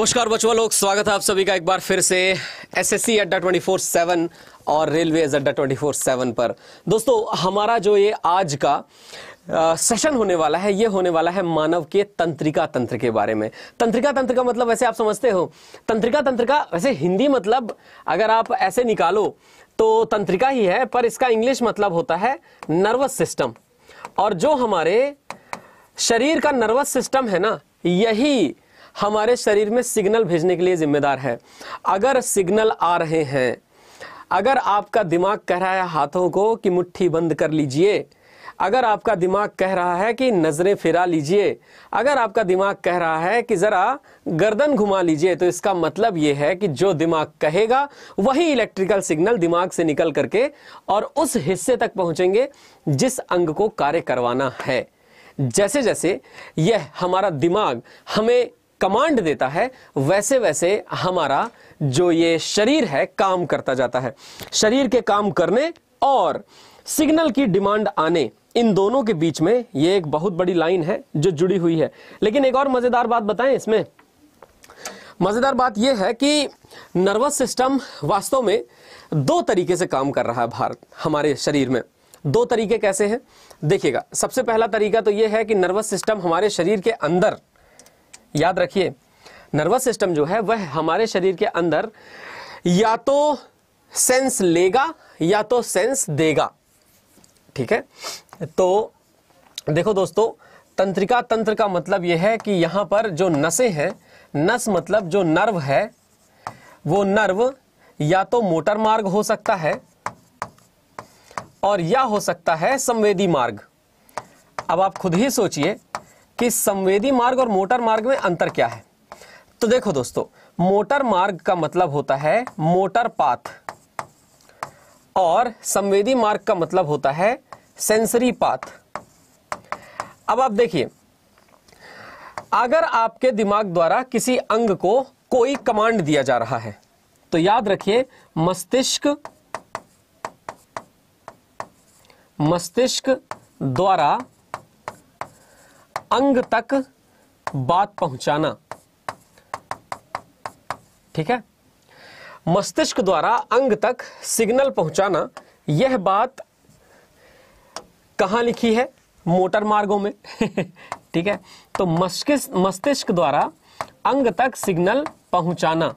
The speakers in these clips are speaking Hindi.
नमस्कार बचवा लोग स्वागत है आप सभी का एक बार फिर से S S C Adda twenty four seven और railway Adda twenty four seven पर दोस्तों हमारा जो ये आज का आ, सेशन होने वाला है ये होने वाला है मानव के तंत्रिका तंत्र के बारे में तंत्रिका तंत्र का मतलब वैसे आप समझते हो तंत्रिका तंत्र का वैसे हिंदी मतलब अगर आप ऐसे निकालो तो तंत्रिका ही है पर इसका इंग्लिश मतलब होता है नर्वस सिस्टम और जो हमारे शरीर का नर्वस सिस्टम है ना यही हमारे शरीर में सिग्नल भेजने के लिए जिम्मेदार है अगर सिग्नल आ रहे हैं अगर आपका दिमाग कह रहा है हाथों को कि मुट्ठी बंद कर लीजिए अगर आपका दिमाग कह रहा है कि नज़रें फिरा लीजिए अगर आपका दिमाग कह रहा है कि ज़रा गर्दन घुमा लीजिए तो इसका मतलब यह है कि जो दिमाग कहेगा वही इलेक्ट्रिकल सिग्नल दिमाग से निकल करके और उस हिस्से तक पहुंचेंगे जिस अंग को कार्य करवाना है जैसे जैसे यह हमारा दिमाग हमें कमांड देता है वैसे वैसे हमारा जो ये शरीर है काम करता जाता है शरीर के काम करने और सिग्नल की डिमांड आने इन दोनों के बीच में ये एक बहुत बड़ी लाइन है जो जुड़ी हुई है लेकिन एक और मज़ेदार बात बताएं इसमें मज़ेदार बात यह है कि नर्वस सिस्टम वास्तव में दो तरीके से काम कर रहा है भारत हमारे शरीर में दो तरीके कैसे हैं देखिएगा सबसे पहला तरीका तो यह है कि नर्वस सिस्टम हमारे शरीर के अंदर याद रखिए नर्वस सिस्टम जो है वह हमारे शरीर के अंदर या तो सेंस लेगा या तो सेंस देगा ठीक है तो देखो दोस्तों तंत्रिका तंत्र का मतलब यह है कि यहां पर जो नसें हैं नस मतलब जो नर्व है वो नर्व या तो मोटर मार्ग हो सकता है और या हो सकता है संवेदी मार्ग अब आप खुद ही सोचिए कि संवेदी मार्ग और मोटर मार्ग में अंतर क्या है तो देखो दोस्तों मोटर मार्ग का मतलब होता है मोटर पाथ और संवेदी मार्ग का मतलब होता है सेंसरी पाथ अब आप देखिए अगर आपके दिमाग द्वारा किसी अंग को कोई कमांड दिया जा रहा है तो याद रखिए मस्तिष्क मस्तिष्क द्वारा अंग तक बात पहुंचाना ठीक है मस्तिष्क द्वारा अंग तक सिग्नल पहुंचाना यह बात कहां लिखी है मोटर मार्गों में ठीक है तो मस्तिष्क मस्तिष्क द्वारा अंग तक सिग्नल पहुंचाना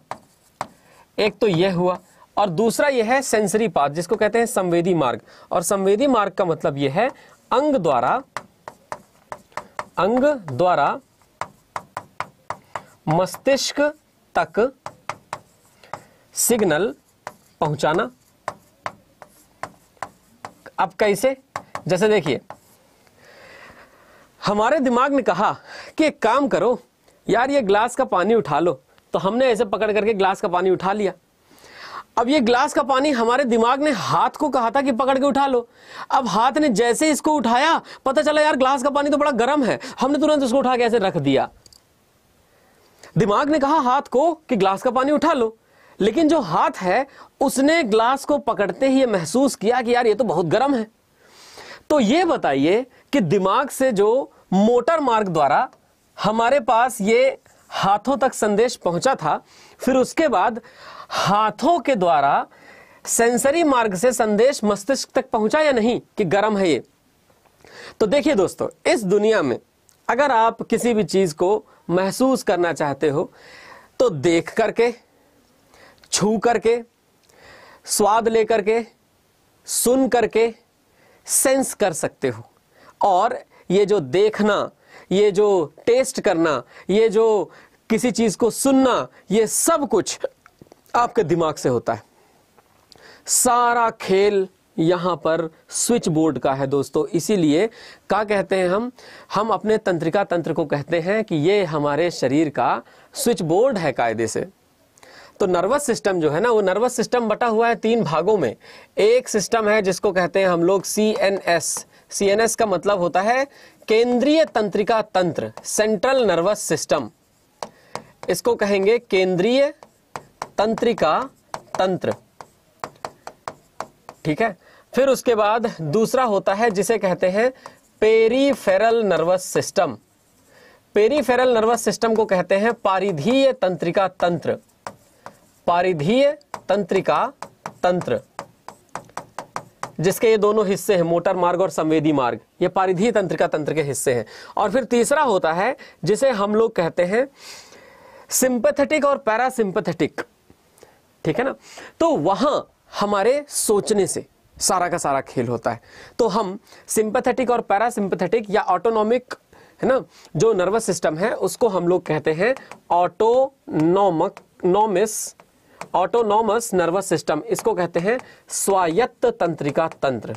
एक तो यह हुआ और दूसरा यह है सेंसरी पाथ जिसको कहते हैं संवेदी मार्ग और संवेदी मार्ग का मतलब यह है अंग द्वारा अंग द्वारा मस्तिष्क तक सिग्नल पहुंचाना अब कैसे जैसे देखिए हमारे दिमाग ने कहा कि एक काम करो यार ये ग्लास का पानी उठा लो तो हमने ऐसे पकड़ करके ग्लास का पानी उठा लिया अब ये ग्लास का पानी हमारे दिमाग ने हाथ को कहा था कि पकड़ के उठा लो अब हाथ ने जैसे इसको उठाया पता चला यार ग्लास का पानी तो बड़ा गर्म है हमने तुरंत उसको उठा के ऐसे रख दिया दिमाग ने कहा हाथ को कि ग्लास का पानी उठा लो लेकिन जो हाथ है उसने ग्लास को पकड़ते ही महसूस किया कि यार ये तो बहुत गर्म है तो ये बताइए कि दिमाग से जो मोटर मार्ग द्वारा हमारे पास ये हाथों तक संदेश पहुंचा था फिर उसके बाद हाथों के द्वारा सेंसरी मार्ग से संदेश मस्तिष्क तक पहुंचा या नहीं कि गर्म है ये तो देखिए दोस्तों इस दुनिया में अगर आप किसी भी चीज को महसूस करना चाहते हो तो देख करके छू करके स्वाद लेकर के सुन करके सेंस कर सकते हो और ये जो देखना ये जो टेस्ट करना ये जो किसी चीज़ को सुनना ये सब कुछ आपके दिमाग से होता है सारा खेल यहां पर स्विच बोर्ड का है दोस्तों इसीलिए क्या कहते हैं हम हम अपने तंत्रिका तंत्र को कहते हैं कि ये हमारे शरीर का स्विच बोर्ड है कायदे से तो नर्वस सिस्टम जो है ना वो नर्वस सिस्टम बटा हुआ है तीन भागों में एक सिस्टम है जिसको कहते हैं हम लोग C N S C N S का मतलब होता है केंद्रीय तंत्रिका तंत्र सेंट्रल नर्वस सिस्टम इसको कहेंगे केंद्रीय तंत्रिका तंत्र ठीक है फिर उसके बाद दूसरा होता है जिसे कहते हैं peripheral nervous system peripheral nervous system को कहते हैं पारिधीय तंत्रिका तंत्र पारिधीय तंत्रिका तंत्र जिसके ये दोनों हिस्से हैं मोटर मार्ग और संवेदी मार्ग ये पारिधीय तंत्रिका तंत्र के हिस्से हैं और फिर तीसरा होता है जिसे हम लोग कहते हैं सिंपथेटिक और पैरासिंपथेटिक ठीक है ना तो वहां हमारे सोचने से सारा का सारा खेल होता है तो हम सिंपथेटिक और पैरासिंपथेटिक या ऑटोनॉमिक है ना जो नर्वस सिस्टम है उसको हम लोग कहते हैं ऑटोनॉमक नॉमिस ऑटोनॉमस नर्वस सिस्टम इसको कहते हैं स्वायत्त तंत्रिका तंत्र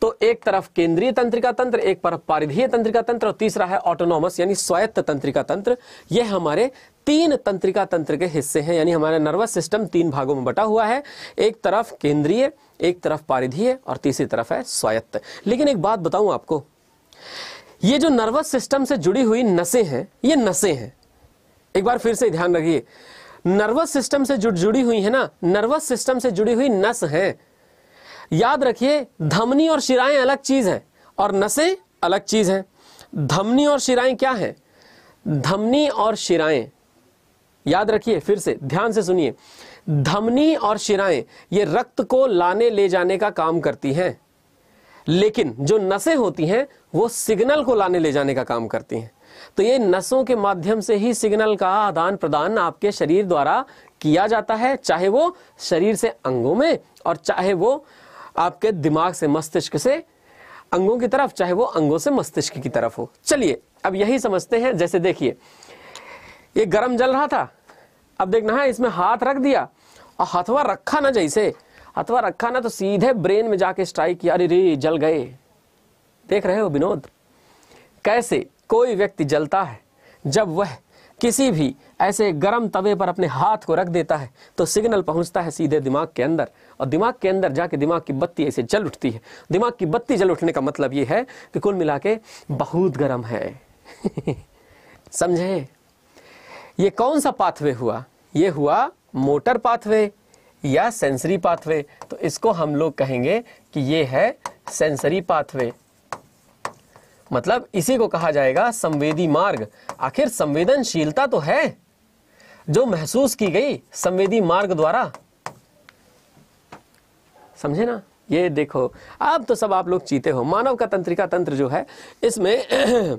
तो एक तरफ केंद्रीय तंत्रिका तंत्र एक तरफ परिधीय तंत्रिका तंत्र और तीसरा है ऑटोनोमस यानी स्वायत्त तंत्रिका तंत्र यह हमारे तीन तंत्रिका तंत्र के हिस्से हैं यानी हमारा नर्वस सिस्टम तीन भागों में बटा हुआ है एक तरफ केंद्रीय एक तरफ पारिधीय और तीसरी तरफ है स्वायत्त लेकिन एक बात बताऊं आपको ये जो नर्वस सिस्टम से जुड़ी हुई नसें हैं ये नसें हैं एक बार फिर से ध्यान रखिए नर्वस सिस्टम से जुड़ जुड़ी हुई है ना नर्वस सिस्टम से जुड़ी हुई नस है याद रखिए धमनी और शिराएं अलग चीज है और नसें अलग चीज है धमनी और शिराएं क्या है धमनी और शिराएं याद रखिए फिर से ध्यान से सुनिए धमनी और शिराएं ये रक्त को लाने ले जाने का काम करती हैं लेकिन जो नसें होती हैं वो सिग्नल को लाने ले जाने का काम करती हैं तो ये नसों के माध्यम से ही सिग्नल का आदान प्रदान आपके शरीर द्वारा किया जाता है चाहे वो शरीर से अंगों में और चाहे वो आपके दिमाग से मस्तिष्क से अंगों की तरफ चाहे वो अंगों से मस्तिष्क की तरफ हो चलिए अब यही समझते हैं जैसे देखिए ये गर्म जल रहा था अब देखना है इसमें हाथ रख दिया और हथवा रखा ना जैसे हथवा रखा ना तो सीधे ब्रेन में जाके स्ट्राइक किया अरे रे जल गए देख रहे हो विनोद कैसे कोई व्यक्ति जलता है जब वह किसी भी ऐसे गर्म तवे पर अपने हाथ को रख देता है तो सिग्नल पहुंचता है सीधे दिमाग के अंदर और दिमाग के अंदर जाके दिमाग की बत्ती ऐसे जल उठती है दिमाग की बत्ती जल उठने का मतलब ये है कि कुल मिला के बहुत गर्म है समझे ये कौन सा पाथवे हुआ ये हुआ मोटर पाथवे या सेंसरी पाथवे तो इसको हम लोग कहेंगे कि ये है सेंसरी पाथवे मतलब इसी को कहा जाएगा संवेदी मार्ग आखिर संवेदनशीलता तो है जो महसूस की गई संवेदी मार्ग द्वारा समझे ना ये देखो अब तो सब आप लोग चीते हो मानव का तंत्रिका तंत्र जो है इसमें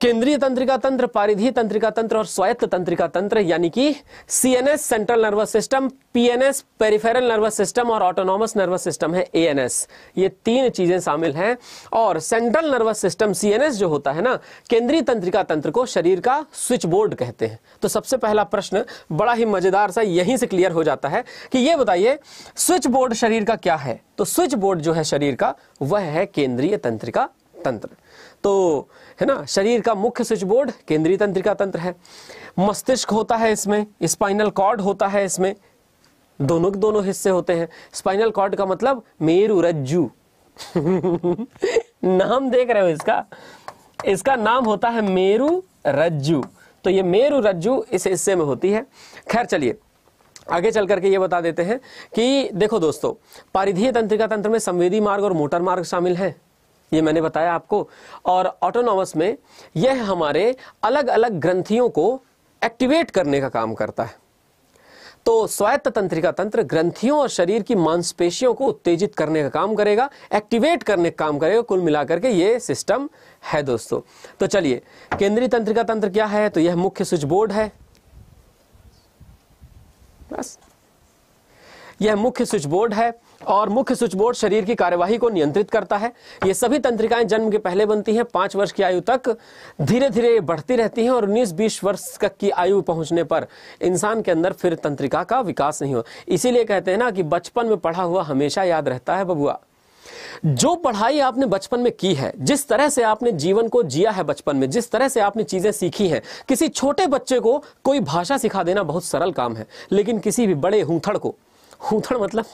केंद्रीय तंत्रिका तंत्र परिधि तंत्रिका तंत्र और स्वायत्त तंत्रिका तंत्र यानी कि CNS central nervous system PNS peripheral nervous system और ऑटोनॉमस नर्वस सिस्टम है एएनएस ये तीन चीजें शामिल हैं और सेंट्रल नर्वस सिस्टम सीएनएस जो होता है ना केंद्रीय तंत्रिका तंत्र को शरीर का स्विच बोर्ड कहते हैं तो सबसे पहला प्रश्न बड़ा ही मजेदार सा यहीं से क्लियर हो जाता है कि ये बताइए स्विच बोर्ड शरीर का क्या है तो स्विच बोर्ड जो है शरीर का वह है केंद्रीय तंत्रिका तंत्र तो है ना शरीर का मुख्य स्विच बोर्ड केंद्रीय तंत्रिका तंत्र है मस्तिष्क होता है इसमें स्पाइनल कॉर्ड होता है इसमें दोनों के दोनों हिस्से होते हैं स्पाइनल कॉर्ड का मतलब मेरु रज्जू नाम देख रहे हो इसका इसका नाम होता है मेरु रज्जू तो ये मेरु रज्जू इस हिस्से में होती है खैर चलिए आगे चल करके ये बता देते हैं कि देखो दोस्तों पारिधीय तंत्रिका तंत्र में संवेदी मार्ग और मोटर मार्ग शामिल हैं ये मैंने बताया आपको और ऑटोनॉमस में यह हमारे अलग अलग ग्रंथियों को एक्टिवेट करने का काम करता है तो स्वायत्त तंत्रिका तंत्र ग्रंथियों और शरीर की मांसपेशियों को उत्तेजित करने का काम करेगा एक्टिवेट करने का काम करेगा कुल मिलाकर के ये सिस्टम है दोस्तों तो चलिए केंद्रीय तंत्रिका तंत्र क्या है तो यह मुख्य स्विच बोर्ड है बस यह मुख्य स्विच बोर्ड है और मुख्य स्विच बोर्ड शरीर की कार्यवाही को नियंत्रित करता है ये सभी तंत्रिकाएं जन्म के पहले बनती हैं पांच वर्ष की आयु तक धीरे धीरे बढ़ती रहती हैं और उन्नीस बीस वर्ष तक की आयु पहुंचने पर इंसान के अंदर फिर तंत्रिका का विकास नहीं हो इसीलिए कहते हैं ना कि बचपन में पढ़ा हुआ हमेशा याद रहता है बबुआ जो पढ़ाई आपने बचपन में की है जिस तरह से आपने जीवन को जिया है बचपन में जिस तरह से आपने चीजें सीखी हैं किसी छोटे बच्चे को कोई भाषा सिखा देना बहुत सरल काम है लेकिन किसी भी बड़े हूथड़ को हूथड़ मतलब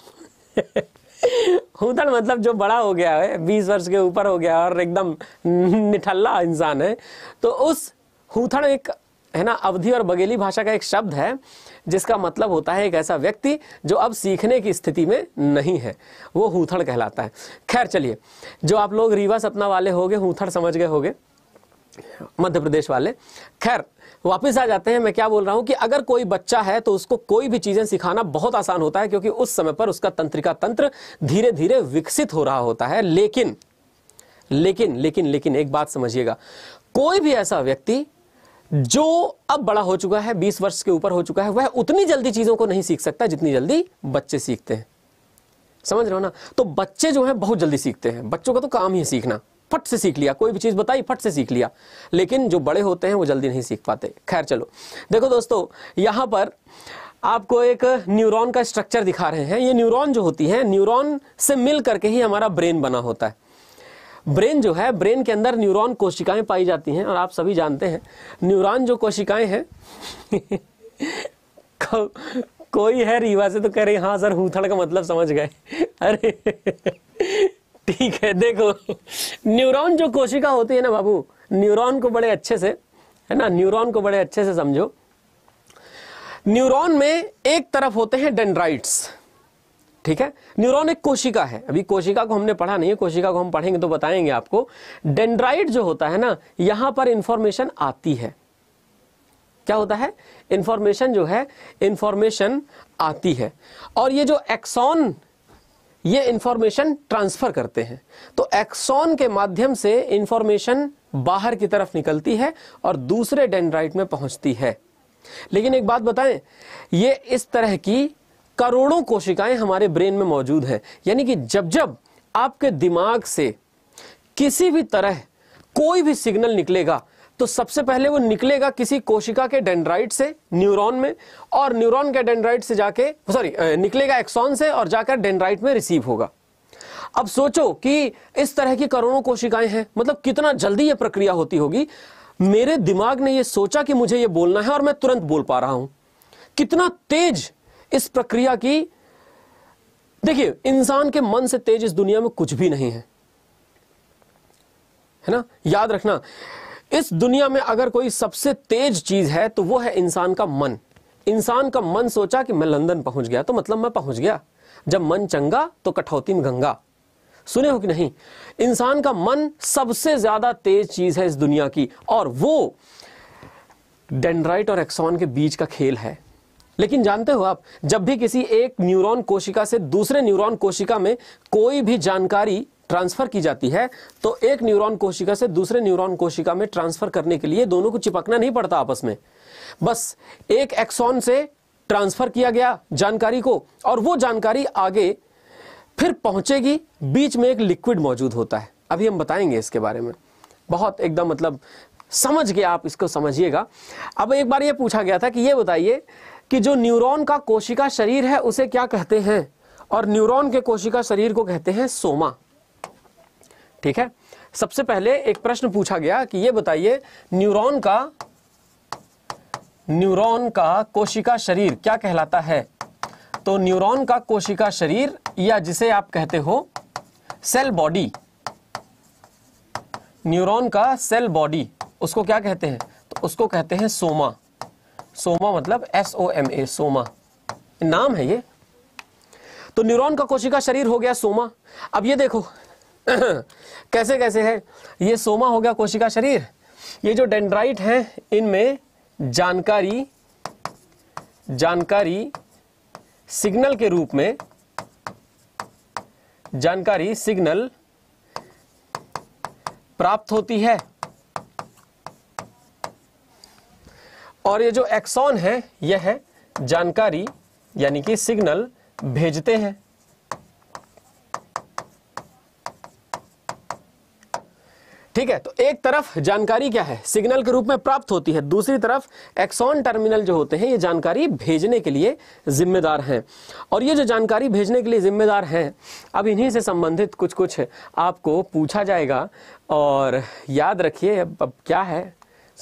हूदड़ मतलब जो बड़ा हो गया है बीस वर्ष के ऊपर हो गया और एकदम निठल्ला इंसान है तो उस हूथड़ एक है ना अवधि और बगेली भाषा का एक शब्द है जिसका मतलब होता है एक ऐसा व्यक्ति जो अब सीखने की स्थिति में नहीं है वो हूथड़ कहलाता है खैर चलिए जो आप लोग रीवा सपना वाले होगे हूथड़ समझ गए होगे मध्य प्रदेश वाले खैर वापस आ जाते हैं मैं क्या बोल रहा हूं कि अगर कोई बच्चा है तो उसको कोई भी चीजें सिखाना बहुत आसान होता है क्योंकि उस समय पर उसका तंत्रिका तंत्र धीरे धीरे विकसित हो रहा होता है लेकिन लेकिन लेकिन लेकिन एक बात समझिएगा कोई भी ऐसा व्यक्ति जो अब बड़ा हो चुका है बीस वर्ष के ऊपर हो चुका है वह उतनी जल्दी चीजों को नहीं सीख सकता जितनी जल्दी बच्चे सीखते हैं समझ रहे हो ना तो बच्चे जो है बहुत जल्दी सीखते हैं बच्चों का तो काम ही सीखना फट से सीख लिया कोई भी चीज़ बताई फट से सीख लिया लेकिन जो बड़े होते हैं वो जल्दी नहीं सीख पाते खैर चलो देखो दोस्तों यहां पर आपको एक न्यूरॉन का स्ट्रक्चर दिखा रहे हैं ये न्यूरॉन जो होती है न्यूरॉन से मिल करके ही हमारा ब्रेन बना होता है ब्रेन जो है ब्रेन के अंदर न्यूरॉन कोशिकाएं पाई जाती हैं और आप सभी जानते हैं न्यूरॉन जो कोशिकाएं हैं को, कोई है रीवा से तो कह रहे हाँ सर हूथड़ का मतलब समझ गए अरे ठीक है देखो न्यूरॉन जो कोशिका होती है ना बाबू न्यूरॉन को बड़े अच्छे से है ना न्यूरॉन को बड़े अच्छे से समझो न्यूरॉन में एक तरफ होते हैं डेंड्राइट्स ठीक है न्यूरॉन एक कोशिका है अभी कोशिका को हमने पढ़ा नहीं है कोशिका को हम पढ़ेंगे तो बताएंगे आपको डेंड्राइट जो होता है ना यहां पर इंफॉर्मेशन आती है क्या होता है इंफॉर्मेशन जो है इंफॉर्मेशन आती है और ये जो एक्सॉन ये इंफॉर्मेशन ट्रांसफर करते हैं तो एक्सॉन के माध्यम से इंफॉर्मेशन बाहर की तरफ निकलती है और दूसरे डेंड्राइट में पहुंचती है लेकिन एक बात बताएं ये इस तरह की करोड़ों कोशिकाएं हमारे ब्रेन में मौजूद हैं यानी कि जब जब आपके दिमाग से किसी भी तरह कोई भी सिग्नल निकलेगा तो सबसे पहले वो निकलेगा किसी कोशिका के डेंड्राइट से न्यूरॉन में और न्यूरॉन के डेंड्राइट से जाके सॉरी निकलेगा एक्सॉन से और जाकर डेंड्राइट में रिसीव होगा अब सोचो कि इस तरह की करोड़ों कोशिकाएं हैं मतलब कितना जल्दी यह प्रक्रिया होती होगी मेरे दिमाग ने यह सोचा कि मुझे यह बोलना है और मैं तुरंत बोल पा रहा हूं कितना तेज इस प्रक्रिया की देखिए इंसान के मन से तेज इस दुनिया में कुछ भी नहीं है है ना याद रखना इस दुनिया में अगर कोई सबसे तेज चीज है तो वो है इंसान का मन इंसान का मन सोचा कि मैं लंदन पहुंच गया तो मतलब मैं पहुंच गया जब मन चंगा तो कठौती में गंगा सुने हो कि नहीं इंसान का मन सबसे ज्यादा तेज चीज है इस दुनिया की और वो डेंड्राइट और एक्सॉन के बीच का खेल है लेकिन जानते हो आप जब भी किसी एक न्यूरॉन कोशिका से दूसरे न्यूरॉन कोशिका में कोई भी जानकारी ट्रांसफर की जाती है तो एक न्यूरॉन कोशिका से दूसरे न्यूरॉन कोशिका में ट्रांसफर करने के लिए दोनों को चिपकना नहीं पड़ता आपस में बस एक एक्सॉन से ट्रांसफर किया गया जानकारी को और वो जानकारी आगे फिर पहुंचेगी बीच में एक लिक्विड मौजूद होता है अभी हम बताएंगे इसके बारे में बहुत एकदम मतलब समझ के आप इसको समझिएगा अब एक बार ये पूछा गया था कि ये बताइए कि जो न्यूरॉन का कोशिका शरीर है उसे क्या कहते हैं और न्यूरॉन के कोशिका शरीर को कहते हैं सोमा ठीक है सबसे पहले एक प्रश्न पूछा गया कि ये बताइए न्यूरॉन का न्यूरॉन का कोशिका शरीर क्या कहलाता है तो न्यूरॉन का कोशिका शरीर या जिसे आप कहते हो सेल बॉडी न्यूरॉन का सेल बॉडी उसको क्या कहते हैं तो उसको कहते हैं सोमा सोमा मतलब S O M A soma नाम है ये तो न्यूरॉन का कोशिका शरीर हो गया सोमा अब ये देखो कैसे कैसे है ये सोमा हो गया कोशिका शरीर ये जो डेंड्राइट है इनमें जानकारी जानकारी सिग्नल के रूप में जानकारी सिग्नल प्राप्त होती है और ये जो एक्सॉन है यह है जानकारी यानी कि सिग्नल भेजते हैं ठीक है तो एक तरफ जानकारी क्या है सिग्नल के रूप में प्राप्त होती है दूसरी तरफ एक्सॉन टर्मिनल जो होते हैं ये जानकारी भेजने के लिए जिम्मेदार हैं और ये जो जानकारी भेजने के लिए जिम्मेदार हैं अब इन्हीं से संबंधित कुछ कुछ आपको पूछा जाएगा और याद रखिए अब, अब क्या है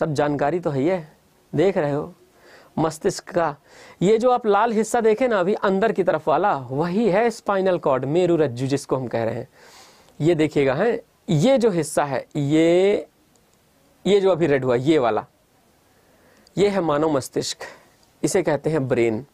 सब जानकारी तो है ही है देख रहे हो मस्तिष्क का ये जो आप लाल हिस्सा देखें ना अभी अंदर की तरफ वाला वही है स्पाइनल कॉर्ड मेरू रज्जू जिसको हम कह रहे हैं ये देखिएगा है ये जो हिस्सा है ये ये जो अभी रेड हुआ ये वाला ये है मानव मस्तिष्क इसे कहते हैं ब्रेन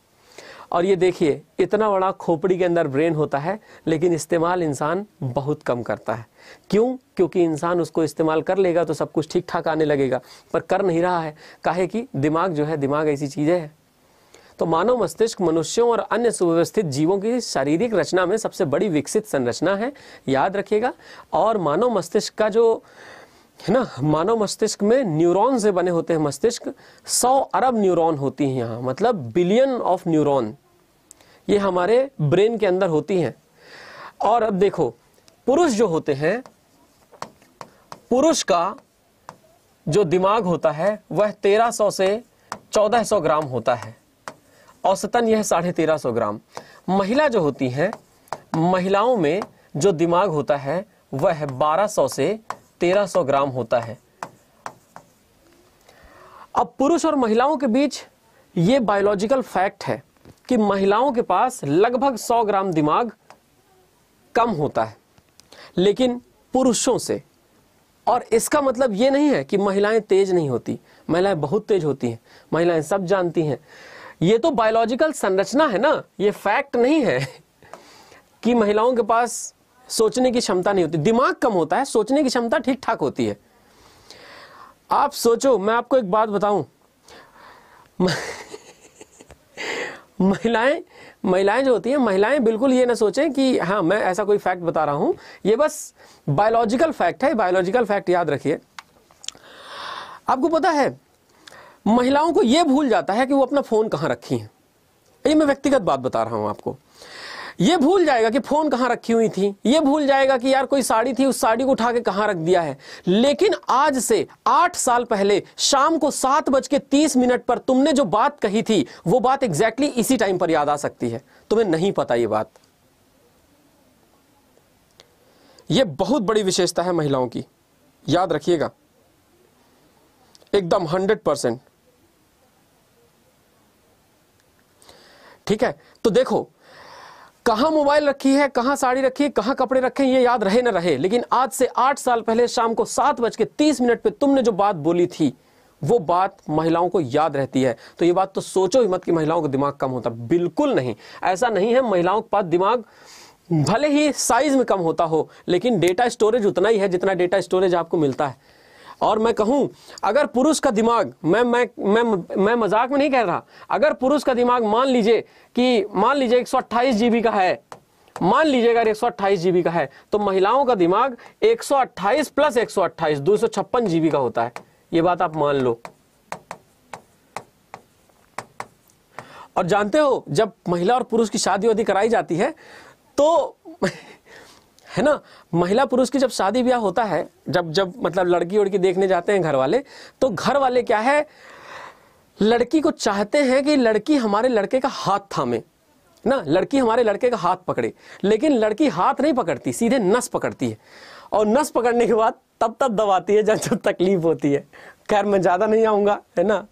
और ये देखिए इतना बड़ा खोपड़ी के अंदर ब्रेन होता है लेकिन इस्तेमाल इंसान बहुत कम करता है क्यों क्योंकि इंसान उसको इस्तेमाल कर लेगा तो सब कुछ ठीक ठाक आने लगेगा पर कर नहीं रहा है काहे कि दिमाग जो है दिमाग ऐसी चीज़ें है तो मानव मस्तिष्क मनुष्यों और अन्य सुव्यवस्थित जीवों की शारीरिक रचना में सबसे बड़ी विकसित संरचना है याद रखिएगा और मानव मस्तिष्क का जो है ना मानव मस्तिष्क में न्यूरॉन से बने होते हैं मस्तिष्क सौ अरब न्यूरॉन होती हैं यहाँ मतलब बिलियन ऑफ न्यूरॉन ये हमारे ब्रेन के अंदर होती हैं और अब देखो पुरुष जो होते हैं पुरुष का जो दिमाग होता है वह 1300 से 1400 ग्राम होता है औसतन यह साढ़े तेरह सौ ग्राम महिला जो होती हैं महिलाओं में जो दिमाग होता है वह है बारह सौ से तेरह सौ ग्राम होता है अब पुरुष और महिलाओं के बीच ये बायोलॉजिकल फैक्ट है कि महिलाओं के पास लगभग सौ ग्राम दिमाग कम होता है लेकिन पुरुषों से और इसका मतलब ये नहीं है कि महिलाएं तेज नहीं होती महिलाएं बहुत तेज होती हैं महिलाएं सब जानती हैं ये तो बायोलॉजिकल संरचना है ना ये फैक्ट नहीं है कि महिलाओं के पास सोचने की क्षमता नहीं होती दिमाग कम होता है सोचने की क्षमता ठीक ठाक होती है आप सोचो मैं आपको एक बात बताऊं महिलाएं महिलाएं जो होती हैं महिलाएं बिल्कुल ये ना सोचें कि हाँ मैं ऐसा कोई फैक्ट बता रहा हूं ये बस बायोलॉजिकल फैक्ट है बायोलॉजिकल फैक्ट याद रखिए आपको पता है महिलाओं को यह भूल जाता है कि वो अपना फ़ोन कहां रखी हैं ये मैं व्यक्तिगत बात बता रहा हूं आपको ये भूल जाएगा कि फ़ोन कहां रखी हुई थी ये भूल जाएगा कि यार कोई साड़ी थी उस साड़ी को उठा के कहां रख दिया है लेकिन आज से आठ साल पहले शाम को सात बज के तीस मिनट पर तुमने जो बात कही थी वो बात एग्जैक्टली exactly इसी टाइम पर याद आ सकती है तुम्हें नहीं पता ये बात ये बहुत बड़ी विशेषता है महिलाओं की याद रखिएगा एकदम हंड्रेड परसेंट ठीक है तो देखो कहां मोबाइल रखी है कहां साड़ी रखी है कहां कपड़े रखे हैं ये याद रहे ना रहे लेकिन आज से आठ साल पहले शाम को सात बज के तीस मिनट पर तुमने जो बात बोली थी वो बात महिलाओं को याद रहती है तो ये बात तो सोचो ही मत कि महिलाओं का दिमाग कम होता बिल्कुल नहीं ऐसा नहीं है महिलाओं के पास दिमाग भले ही साइज में कम होता हो लेकिन डेटा स्टोरेज उतना ही है जितना डेटा स्टोरेज आपको मिलता है और मैं कहूं अगर पुरुष का दिमाग मैं मैं मैं मैं मजाक में नहीं कह रहा अगर पुरुष का दिमाग मान लीजिए कि मान लीजिए एक जीबी का है मान लीजिएगा एक सौ जीबी का है तो महिलाओं का दिमाग 128 प्लस 128 256 जीबी का होता है ये बात आप मान लो और जानते हो जब महिला और पुरुष की शादी वादी कराई जाती है तो है ना महिला पुरुष की जब शादी ब्याह होता है जब जब मतलब लड़की उड़की देखने जाते हैं घर वाले तो घर वाले क्या है लड़की को चाहते हैं कि लड़की हमारे लड़के का हाथ थामे ना लड़की हमारे लड़के का हाथ पकड़े लेकिन लड़की हाथ नहीं पकड़ती सीधे नस पकड़ती है और नस पकड़ने के बाद तब तब दबाती है जब जब तकलीफ होती है खैर मैं ज़्यादा नहीं आऊंगा है ना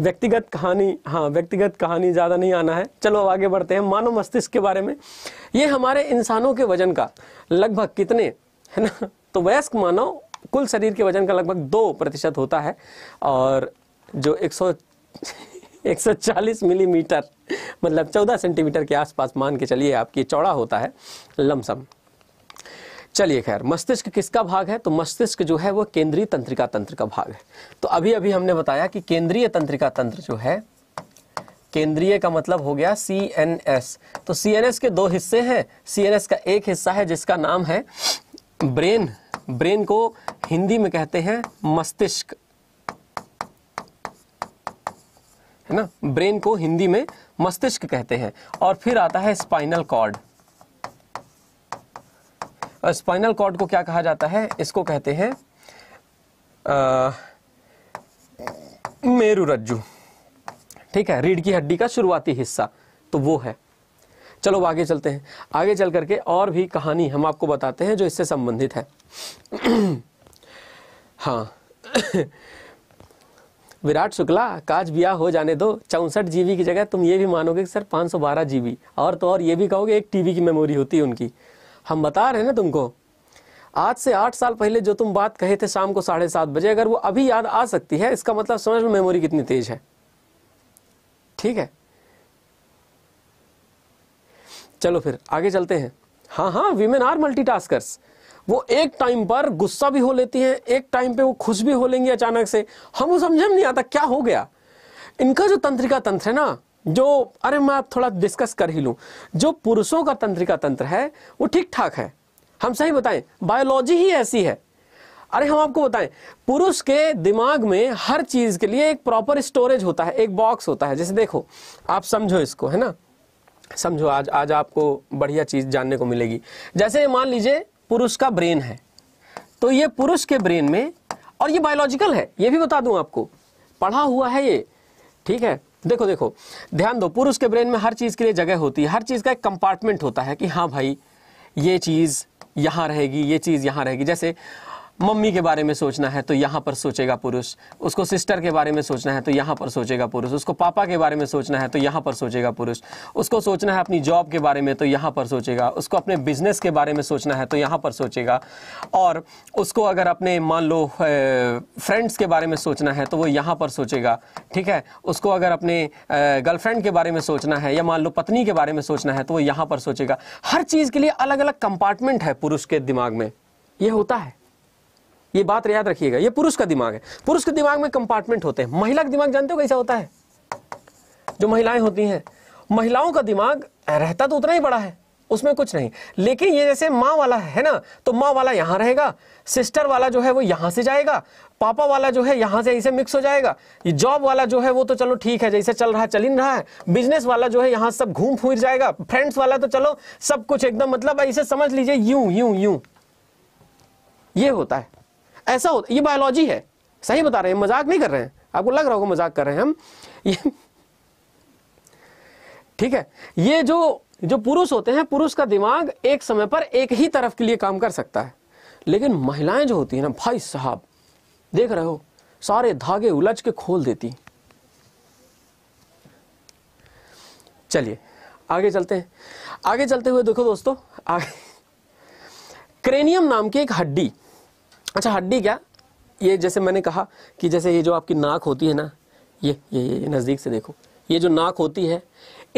व्यक्तिगत कहानी हाँ व्यक्तिगत कहानी ज़्यादा नहीं आना है चलो अब आगे बढ़ते हैं मानव मस्तिष्क के बारे में ये हमारे इंसानों के वजन का लगभग कितने है ना तो वयस्क मानव कुल शरीर के वजन का लगभग दो प्रतिशत होता है और जो एक सौ 140 मिलीमीटर मतलब 14 सेंटीमीटर के आसपास मान के चलिए आपकी चौड़ा होता है लमसम चलिए खैर मस्तिष्क किसका भाग है तो मस्तिष्क जो है वो केंद्रीय तंत्रिका तंत्र का भाग है तो अभी अभी हमने बताया कि केंद्रीय तंत्रिका तंत्र जो है केंद्रीय का मतलब हो गया सी एन एस तो सी एन एस के दो हिस्से हैं सी एन एस का एक हिस्सा है जिसका नाम है ब्रेन ब्रेन को हिंदी में कहते हैं मस्तिष्क है ना ब्रेन को हिंदी में मस्तिष्क कहते हैं और फिर आता है स्पाइनल कॉर्ड स्पाइनल कॉर्ड को क्या कहा जाता है इसको कहते हैं मेरु रज्जू ठीक है रीढ़ की हड्डी का शुरुआती हिस्सा तो वो है चलो आगे चलते हैं आगे चल करके और भी कहानी हम आपको बताते हैं जो इससे संबंधित है हाँ विराट शुक्ला काज बिया हो जाने दो चौंसठ जीबी की जगह तुम ये भी मानोगे कि सर 512 जीबी और तो और ये भी कहोगे एक टीबी की मेमोरी होती है उनकी हम बता रहे हैं ना तुमको आज से आठ साल पहले जो तुम बात कहे थे शाम को साढ़े सात बजे अगर वो अभी याद आ सकती है इसका मतलब समझ लो मेमोरी कितनी तेज है ठीक है चलो फिर आगे चलते हैं हाँ हाँ वीमेन आर मल्टी वो एक टाइम पर गुस्सा भी हो लेती हैं एक टाइम पे वो खुश भी हो लेंगी अचानक से हमको समझ में नहीं आता क्या हो गया इनका जो तंत्रिका तंत्र है ना जो अरे मैं आप थोड़ा डिस्कस कर ही लूं जो पुरुषों का तंत्रिका तंत्र है वो ठीक ठाक है हम सही बताएं बायोलॉजी ही ऐसी है अरे हम आपको बताएं पुरुष के दिमाग में हर चीज़ के लिए एक प्रॉपर स्टोरेज होता है एक बॉक्स होता है जैसे देखो आप समझो इसको है ना समझो आज आज आपको बढ़िया चीज़ जानने को मिलेगी जैसे मान लीजिए पुरुष का ब्रेन है तो ये पुरुष के ब्रेन में और ये बायोलॉजिकल है ये भी बता दूं आपको पढ़ा हुआ है ये ठीक है देखो देखो ध्यान दो पुरुष के ब्रेन में हर चीज़ के लिए जगह होती है हर चीज़ का एक कंपार्टमेंट होता है कि हाँ भाई ये चीज़ यहां रहेगी ये चीज़ यहां रहेगी जैसे मम्मी के बारे में सोचना है तो यहाँ पर सोचेगा पुरुष उसको सिस्टर के बारे में सोचना है तो यहाँ पर सोचेगा पुरुष उसको पापा के बारे में सोचना है तो यहाँ पर सोचेगा पुरुष उसको सोचना है अपनी जॉब के बारे में तो यहाँ पर सोचेगा उसको अपने बिजनेस के बारे में सोचना है तो यहाँ पर सोचेगा और उसको अगर अपने मान लो फ्रेंड्स के बारे में सोचना है तो वो यहाँ पर सोचेगा ठीक है उसको अगर अपने गर्लफ्रेंड के बारे में सोचना है या मान लो पत्नी के बारे में सोचना है तो वो यहाँ पर सोचेगा हर चीज़ के लिए अलग अलग कंपार्टमेंट है पुरुष के दिमाग में ये होता है ये बात याद रखिएगा ये पुरुष का दिमाग है पुरुष के दिमाग में कंपार्टमेंट होते हैं महिला का दिमाग जानते हो कैसा होता है जो महिलाएं होती हैं महिलाओं का दिमाग रहता तो उतना ही बड़ा है उसमें कुछ नहीं लेकिन ये जैसे माँ वाला है ना तो माँ वाला यहाँ रहेगा सिस्टर वाला जो है वो यहाँ से जाएगा पापा वाला जो है यहाँ से ऐसे मिक्स हो जाएगा ये जॉब वाला जो है वो तो चलो ठीक है जैसे चल रहा चल ही रहा है बिजनेस वाला जो है यहाँ सब घूम फूर जाएगा फ्रेंड्स वाला तो चलो सब कुछ एकदम मतलब ऐसे समझ लीजिए यूं यूं यूं ये होता है ऐसा होता ये बायोलॉजी है सही बता रहे हैं मजाक नहीं कर रहे हैं आपको लग रहा होगा मजाक कर रहे हैं हम ये ठीक है ये जो जो पुरुष होते हैं पुरुष का दिमाग एक समय पर एक ही तरफ के लिए काम कर सकता है लेकिन महिलाएं जो होती हैं ना भाई साहब देख रहे हो सारे धागे उलझ के खोल देती चलिए आगे चलते हैं आगे चलते हुए देखो दोस्तों आगे क्रेनियम नाम की एक हड्डी अच्छा हड्डी क्या ये जैसे मैंने कहा कि जैसे ये जो आपकी नाक होती है ना ये ये ये, ये नज़दीक से देखो ये जो नाक होती है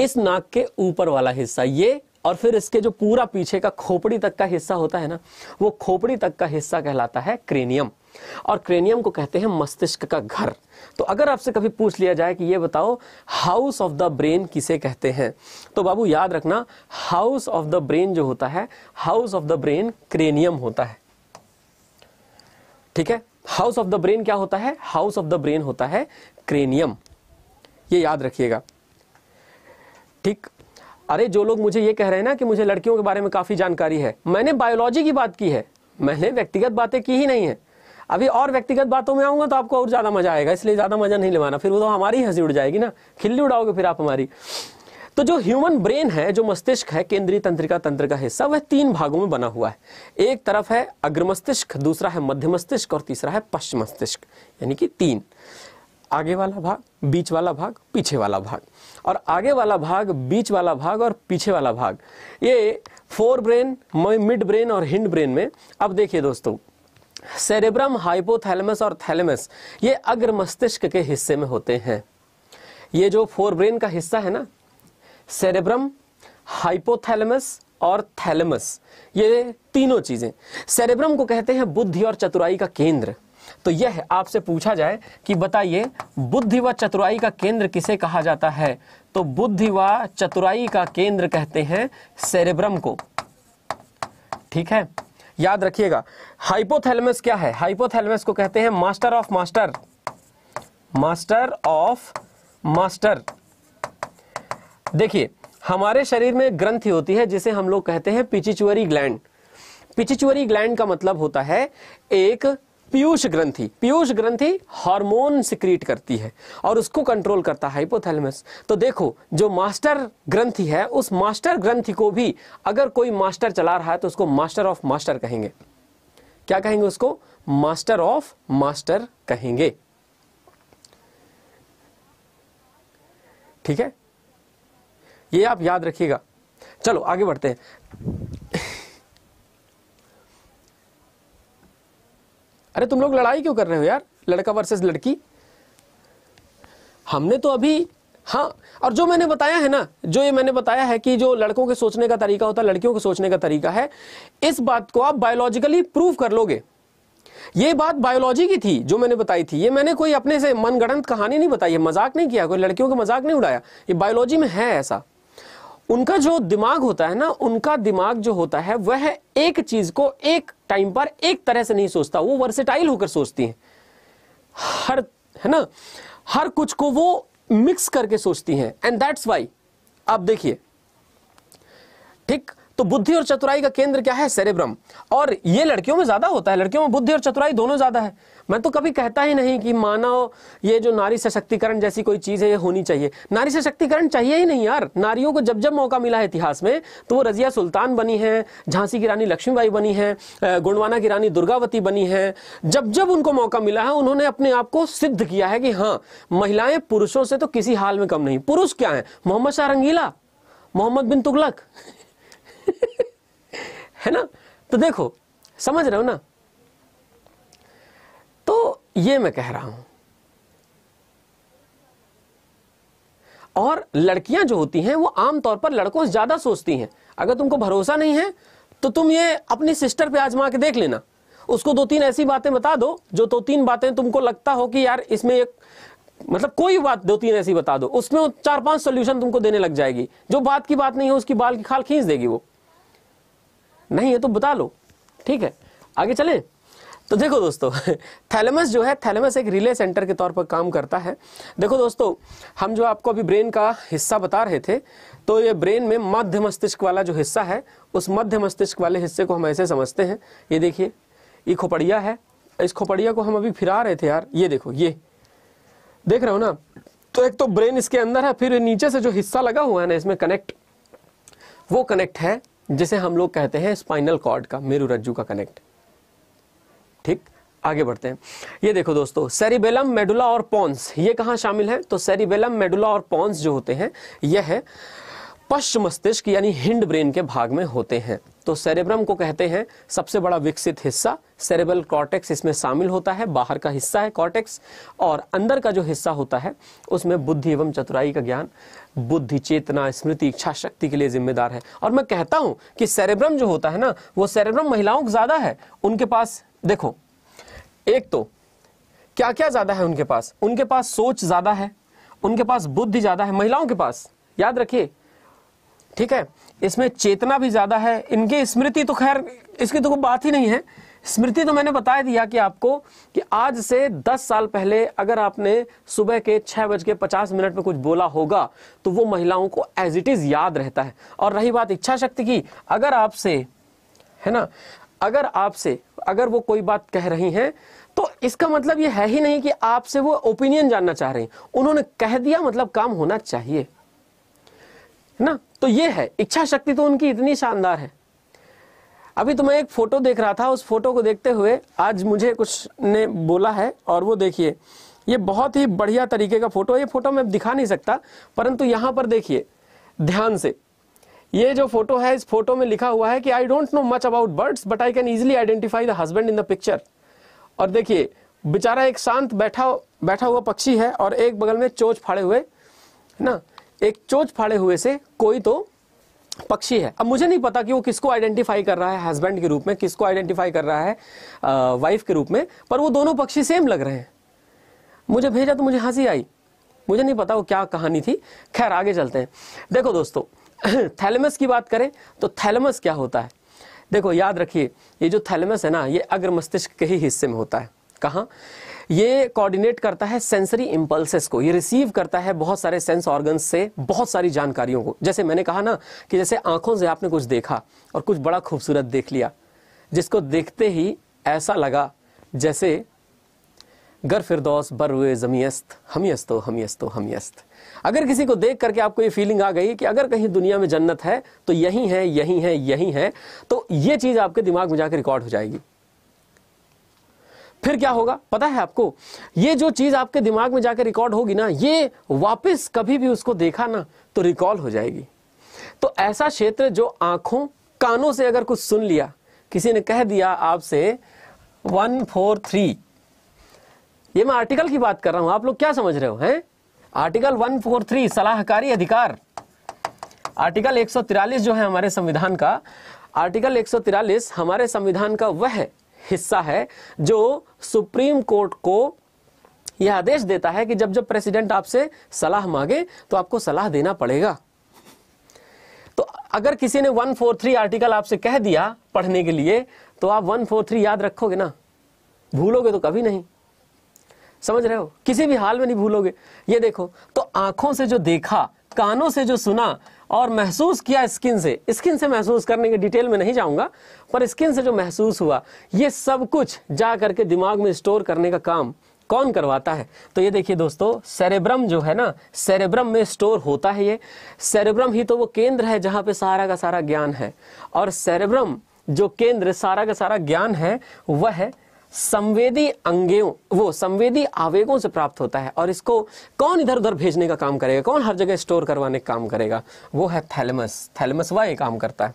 इस नाक के ऊपर वाला हिस्सा ये और फिर इसके जो पूरा पीछे का खोपड़ी तक का हिस्सा होता है ना वो खोपड़ी तक का हिस्सा कहलाता है क्रेनियम और क्रेनियम को कहते हैं मस्तिष्क का घर तो अगर आपसे कभी पूछ लिया जाए कि ये बताओ हाउस ऑफ द ब्रेन किसे कहते हैं तो बाबू याद रखना हाउस ऑफ द ब्रेन जो होता है house of the brain cranium होता है ठीक है हाउस ऑफ द ब्रेन क्या होता है हाउस ऑफ द ब्रेन होता है क्रेनियम ये याद रखिएगा ठीक अरे जो लोग मुझे ये कह रहे हैं ना कि मुझे लड़कियों के बारे में काफ़ी जानकारी है मैंने बायोलॉजी की बात की है मैंने व्यक्तिगत बातें की ही नहीं है अभी और व्यक्तिगत बातों में आऊंगा तो आपको और ज़्यादा मज़ा आएगा इसलिए ज़्यादा मज़ा नहीं लेवाना फिर वो तो हमारी हंसी उड़ जाएगी ना खिल्ली उड़ाओगे फिर आप हमारी तो जो ह्यूमन ब्रेन है जो मस्तिष्क है केंद्रीय तंत्रिका तंत्र का हिस्सा वह तीन भागों में बना हुआ है एक तरफ है अग्र मस्तिष्क दूसरा है मध्य मस्तिष्क और तीसरा है पश्चिम मस्तिष्क यानी कि तीन आगे वाला भाग बीच वाला भाग पीछे वाला भाग और आगे वाला भाग बीच वाला भाग और पीछे वाला भाग ये फोर ब्रेन मिड ब्रेन और हिंड ब्रेन में अब देखिए दोस्तों सेरेब्रम हाइपोथैलेमस और थैलेमस ये अग्र मस्तिष्क के हिस्से में होते हैं ये जो फोर ब्रेन का हिस्सा है ना सेरेब्रम हाइपोथैलेमस और थैलेमस ये तीनों चीजें सेरेब्रम को कहते हैं बुद्धि और चतुराई का केंद्र तो यह आपसे पूछा जाए कि बताइए बुद्धि व चतुराई का केंद्र किसे कहा जाता है तो बुद्धि व चतुराई का केंद्र कहते हैं सेरेब्रम को ठीक है याद रखिएगा हाइपोथैलेमस क्या है हाइपोथैलेमस को कहते हैं master of master master of master देखिए हमारे शरीर में ग्रंथि होती है जिसे हम लोग कहते हैं पिचिचुअरी ग्लैंड पिचिचुअरी ग्लैंड का मतलब होता है एक पीयूष ग्रंथि पीयूष ग्रंथि हार्मोन सिक्रीट करती है और उसको कंट्रोल करता है हाइपोथैलेमस तो देखो जो मास्टर ग्रंथि है उस मास्टर ग्रंथि को भी अगर कोई मास्टर चला रहा है तो उसको मास्टर ऑफ मास्टर कहेंगे क्या कहेंगे उसको मास्टर ऑफ मास्टर कहेंगे ठीक है ये आप याद रखिएगा चलो आगे बढ़ते हैं अरे तुम लोग लड़ाई क्यों कर रहे हो यार लड़का वर्सेस लड़की हमने तो अभी हाँ और जो मैंने बताया है ना जो ये मैंने बताया है कि जो लड़कों के सोचने का तरीका होता है लड़कियों के सोचने का तरीका है इस बात को आप बायोलॉजिकली प्रूव कर लोगे ये बात बायोलॉजी की थी जो मैंने बताई थी ये मैंने कोई अपने से मनगढ़ंत कहानी नहीं बताई है मजाक नहीं किया कोई लड़कियों का मजाक नहीं उड़ाया ये बायोलॉजी में है ऐसा उनका जो दिमाग होता है ना उनका दिमाग जो होता है वह एक चीज को एक टाइम पर एक तरह से नहीं सोचता वो वर्सेटाइल होकर सोचती हैं हर है ना हर कुछ को वो मिक्स करके सोचती हैं एंड दैट्स वाई आप देखिए ठीक तो बुद्धि और चतुराई का केंद्र क्या है सेरेब्रम और ये लड़कियों में ज्यादा होता है लड़कियों में बुद्धि और चतुराई दोनों ज्यादा है मैं तो कभी कहता ही नहीं कि मानव ये जो नारी सशक्तिकरण जैसी कोई चीज है ये होनी चाहिए नारी सशक्तिकरण चाहिए ही नहीं यार नारियों को जब जब मौका मिला है इतिहास में तो वो रजिया सुल्तान बनी है झांसी की रानी लक्ष्मीबाई बनी है गुंडवाना की रानी दुर्गावती बनी है जब जब उनको मौका मिला है उन्होंने अपने आप को सिद्ध किया है कि हाँ महिलाएं पुरुषों से तो किसी हाल में कम नहीं पुरुष क्या है मोहम्मद शाह रंगीला मोहम्मद बिन तुगलक है ना तो देखो समझ रहे हो ना तो ये मैं कह रहा हूं और लड़कियां जो होती हैं वो आमतौर पर लड़कों से ज्यादा सोचती हैं अगर तुमको भरोसा नहीं है तो तुम ये अपनी सिस्टर पे आजमा के देख लेना उसको दो तीन ऐसी बातें बता दो जो दो तीन बातें तुमको लगता हो कि यार इसमें एक मतलब कोई बात दो तीन ऐसी बता दो उसमें चार पांच सोल्यूशन तुमको देने लग जाएगी जो बात की बात नहीं है उसकी बाल की खाल खींच देगी वो नहीं है तो बता लो ठीक है आगे चलें तो देखो दोस्तों थैलेमस जो है थैलेमस एक रिले सेंटर के तौर पर काम करता है देखो दोस्तों हम जो आपको अभी ब्रेन का हिस्सा बता रहे थे तो ये ब्रेन में मध्य मस्तिष्क वाला जो हिस्सा है उस मध्य मस्तिष्क वाले हिस्से को हम ऐसे समझते हैं ये देखिए ये खोपड़िया है इस खोपड़िया को हम अभी फिरा रहे थे यार ये देखो ये देख रहे हो ना तो एक तो ब्रेन इसके अंदर है फिर नीचे से जो हिस्सा लगा हुआ है ना इसमें कनेक्ट वो कनेक्ट है जिसे हम लोग कहते हैं स्पाइनल कॉर्ड का मेरु रज्जू का कनेक्ट ठीक आगे बढ़ते हैं ये देखो दोस्तों सेरिबेलम मेडुला और पॉन्स ये कहां शामिल है तो सेरिबेलम मेडुला और पॉन्स जो होते हैं यह है पश्च मस्तिष्क यानी हिंड ब्रेन के भाग में होते हैं तो सेरेब्रम को कहते हैं सबसे बड़ा विकसित हिस्सा सेरेबल कॉर्टेक्स इसमें शामिल होता है बाहर का हिस्सा है कॉर्टेक्स और अंदर का जो हिस्सा होता है उसमें बुद्धि एवं चतुराई का ज्ञान बुद्धि चेतना स्मृति इच्छा शक्ति के लिए जिम्मेदार है और मैं कहता हूं कि सेरेब्रम जो होता है ना वो सेरेब्रम महिलाओं को ज्यादा है उनके पास देखो एक तो क्या क्या ज्यादा है उनके पास उनके पास सोच ज्यादा है उनके पास बुद्धि ज्यादा है महिलाओं के पास याद रखिए ठीक है इसमें चेतना भी ज़्यादा है इनकी स्मृति तो खैर इसकी तो कोई बात ही नहीं है स्मृति तो मैंने बता दिया कि आपको कि आज से 10 साल पहले अगर आपने सुबह के छह बज के पचास मिनट में कुछ बोला होगा तो वो महिलाओं को एज इट इज़ याद रहता है और रही बात इच्छा शक्ति की अगर आपसे है ना अगर आपसे अगर वो कोई बात कह रही हैं तो इसका मतलब ये है ही नहीं कि आपसे वो ओपिनियन जानना चाह रही हैं उन्होंने कह दिया मतलब काम होना चाहिए ना तो ये है इच्छा शक्ति तो उनकी इतनी शानदार है अभी तो मैं एक फ़ोटो देख रहा था उस फोटो को देखते हुए आज मुझे कुछ ने बोला है और वो देखिए ये बहुत ही बढ़िया तरीके का फ़ोटो है ये फ़ोटो मैं दिखा नहीं सकता परंतु यहाँ पर देखिए ध्यान से ये जो फोटो है इस फोटो में लिखा हुआ है कि I don't know much about birds but I can easily identify the husband in the picture और देखिए बेचारा एक शांत बैठा बैठा हुआ पक्षी है और एक बगल में चोच फाड़े हुए है ना एक चोच फाड़े हुए से कोई तो पक्षी है अब मुझे नहीं पता कि वो किसको आइडेंटिफाई कर रहा है हस्बैंड के रूप में किसको आइडेंटिफाई कर रहा है वाइफ के रूप में पर वो दोनों पक्षी सेम लग रहे हैं मुझे भेजा तो मुझे हंसी आई मुझे नहीं पता वो क्या कहानी थी खैर आगे चलते हैं देखो दोस्तों थैलमस की बात करें तो थैलमस क्या होता है देखो याद रखिए ये जो थैलमस है ना ये अग्र मस्तिष्क के ही हिस्से में होता है कहाँ ये कोऑर्डिनेट करता है सेंसरी इंपल्सेस को ये रिसीव करता है बहुत सारे सेंस ऑर्गन से बहुत सारी जानकारियों को जैसे मैंने कहा ना कि जैसे आंखों से आपने कुछ देखा और कुछ बड़ा खूबसूरत देख लिया जिसको देखते ही ऐसा लगा जैसे गर फिरदौस हुए जमीयस्त हमियस्तो हमियस्तो हमियस्त अगर किसी को देख करके आपको ये फीलिंग आ गई कि अगर कहीं दुनिया में जन्नत है तो यही है यही है यही है तो ये चीज़ आपके दिमाग में जाकर रिकॉर्ड हो जाएगी फिर क्या होगा पता है आपको ये जो चीज़ आपके दिमाग में जाकर रिकॉर्ड होगी ना ये वापस कभी भी उसको देखा ना तो रिकॉल हो जाएगी तो ऐसा क्षेत्र जो आंखों कानों से अगर कुछ सुन लिया किसी ने कह दिया आपसे वन फोर थ्री ये मैं आर्टिकल की बात कर रहा हूं आप लोग क्या समझ रहे हो हैं आर्टिकल थ्री सलाहकारी अधिकार आर्टिकल तिरालीस जो है हमारे संविधान का आर्टिकल तिरालीस हमारे संविधान का वह है हिस्सा है जो सुप्रीम कोर्ट को यह आदेश देता है कि जब जब प्रेसिडेंट आपसे सलाह मांगे तो आपको सलाह देना पड़ेगा तो अगर किसी ने 143 आर्टिकल आपसे कह दिया पढ़ने के लिए तो आप 143 याद रखोगे ना भूलोगे तो कभी नहीं समझ रहे हो किसी भी हाल में नहीं भूलोगे ये देखो तो आंखों से जो देखा कानों से जो सुना और महसूस किया स्किन से स्किन से महसूस करने के डिटेल में नहीं जाऊंगा पर स्किन से जो महसूस हुआ ये सब कुछ जा करके दिमाग में स्टोर करने का काम कौन करवाता है तो ये देखिए दोस्तों सेरेब्रम जो है ना सेरेब्रम में स्टोर होता है ये सेरेब्रम ही तो वो केंद्र है जहाँ पे सारा का सारा ज्ञान है और सेरेब्रम जो केंद्र सारा का सारा ज्ञान है वह है संवेदी अंगों वो संवेदी आवेगों से प्राप्त होता है और इसको कौन इधर उधर भेजने का काम करेगा कौन हर जगह स्टोर करवाने का काम करेगा वो है थैलमस थैलमस वह काम करता है